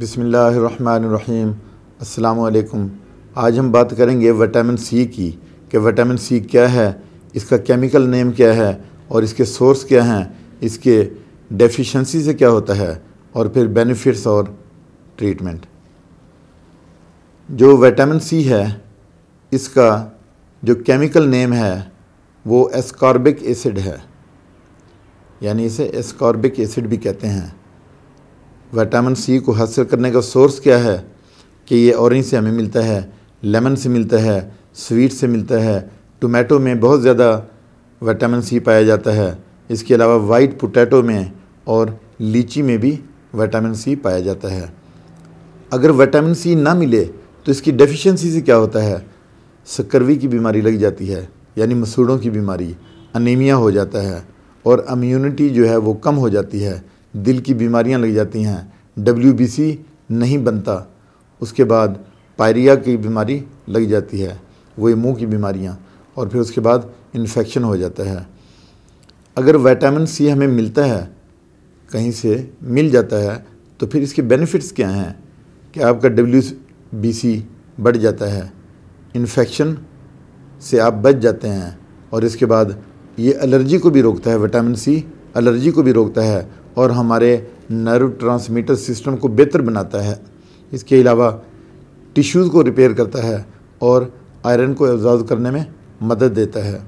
बिसमीम अल्लाम आज हम बात करेंगे विटामिन सी की कि विटामिन सी क्या है इसका केमिकल नेम क्या है और इसके सोर्स क्या हैं इसके डेफिशिएंसी से क्या होता है और फिर बेनिफिट्स और ट्रीटमेंट जो विटामिन सी है इसका जो केमिकल नेम है वो एस्कॉर्बिक एसिड है यानी इसे एस्कॉर्बिक एसिड भी कहते हैं विटामिन सी को हासिल करने का सोर्स क्या है कि ये ऑरेंज से हमें मिलता है लेमन से मिलता है स्वीट से मिलता है टोमेटो में बहुत ज़्यादा विटामिन सी पाया जाता है इसके अलावा वाइट पोटैटो में और लीची में भी विटामिन सी पाया जाता है अगर विटामिन सी ना मिले तो इसकी डेफिशिएंसी से क्या होता है सकरवी की बीमारी लग जाती है यानी मसूड़ों की बीमारी अनीमिया हो जाता है और इम्यूनिटी जो है वो कम हो जाती है दिल की बीमारियां लग जाती हैं डब्ल्यू नहीं बनता उसके बाद पायरिया की बीमारी लग जाती है वही मुंह की बीमारियाँ और फिर उसके बाद इन्फेक्शन हो जाता है अगर विटामिन सी हमें मिलता है कहीं से मिल जाता है तो फिर इसके बेनिफिट्स क्या हैं कि आपका डब्ल्यू बी सी बढ़ जाता है इन्फेक्शन से आप बच जाते हैं और इसके बाद ये एलर्जी को भी रोकता है विटामिन सी एलर्जी को भी रोकता है और हमारे नर्व ट्रांसमीटर सिस्टम को बेहतर बनाता है इसके अलावा टिश्यूज़ को रिपेयर करता है और आयरन को एब्जॉर्व करने में मदद देता है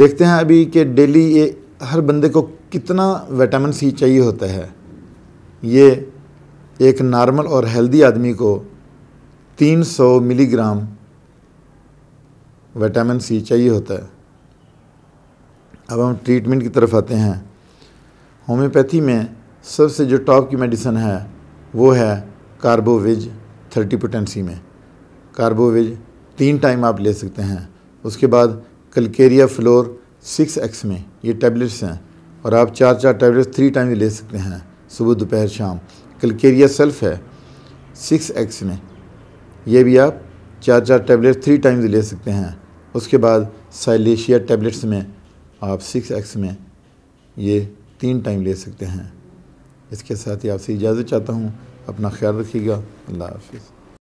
देखते हैं अभी कि डेली ये हर बंदे को कितना विटामिन सी चाहिए होता है ये एक नॉर्मल और हेल्दी आदमी को 300 मिलीग्राम विटामिन सी चाहिए होता है अब हम ट्रीटमेंट की तरफ आते हैं होम्योपैथी में सबसे जो टॉप की मेडिसन है वो है कार्बोवेज थर्टी पोटेंसी में कार्बोवेज तीन टाइम आप ले सकते हैं उसके बाद कलकेरिया फ्लोर सिक्स एक्स में ये टैबलेट्स हैं और आप चार चार टैबलेट्स थ्री टाइम ले सकते हैं सुबह दोपहर शाम कलकेरिया सेल्फ है सिक्स एक्स में ये भी आप चार चार टैबलेट थ्री टाइम्स ले सकते हैं उसके बाद साइलेशिया टैबलेट्स में आप सिक्स एक्स में ये तीन टाइम ले सकते हैं इसके साथ ही आपसे इजाज़त चाहता हूँ अपना ख्याल रखिएगा अल्लाह हाफिज़